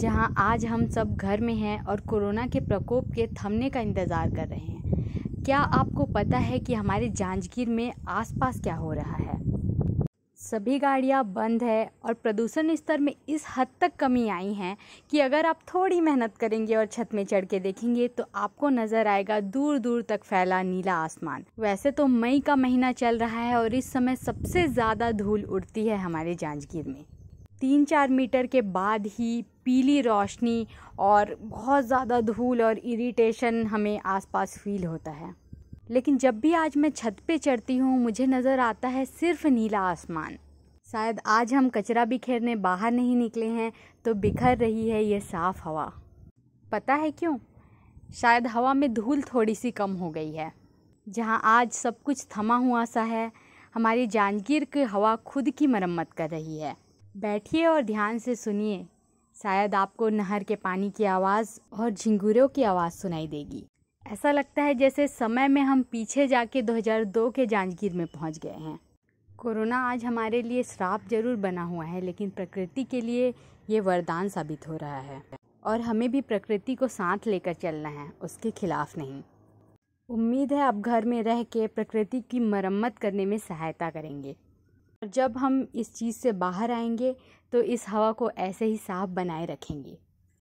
जहां आज हम सब घर में हैं और कोरोना के प्रकोप के थमने का इंतज़ार कर रहे हैं क्या आपको पता है कि हमारे जांजगीर में आसपास क्या हो रहा है सभी गाड़ियां बंद है और प्रदूषण स्तर में इस हद तक कमी आई है कि अगर आप थोड़ी मेहनत करेंगे और छत में चढ़ के देखेंगे तो आपको नज़र आएगा दूर दूर तक फैला नीला आसमान वैसे तो मई का महीना चल रहा है और इस समय सबसे ज़्यादा धूल उड़ती है हमारे जांजगीर में तीन चार मीटर के बाद ही पीली रोशनी और बहुत ज़्यादा धूल और इरिटेशन हमें आसपास फील होता है लेकिन जब भी आज मैं छत पे चढ़ती हूँ मुझे नज़र आता है सिर्फ नीला आसमान शायद आज हम कचरा बिखेरने बाहर नहीं निकले हैं तो बिखर रही है ये साफ़ हवा पता है क्यों शायद हवा में धूल थोड़ी सी कम हो गई है जहाँ आज सब कुछ थमा हुआ सा है हमारी जांजगीर की हवा खुद की मरम्मत कर रही है बैठिए और ध्यान से सुनिए शायद आपको नहर के पानी की आवाज़ और झिंगुरों की आवाज़ सुनाई देगी ऐसा लगता है जैसे समय में हम पीछे जाके 2002 के जांजगीर में पहुंच गए हैं कोरोना आज हमारे लिए श्राप जरूर बना हुआ है लेकिन प्रकृति के लिए ये वरदान साबित हो रहा है और हमें भी प्रकृति को साथ लेकर चलना है उसके खिलाफ नहीं उम्मीद है आप घर में रह के प्रकृति की मरम्मत करने में सहायता करेंगे जब हम इस चीज़ से बाहर आएंगे तो इस हवा को ऐसे ही साफ़ बनाए रखेंगे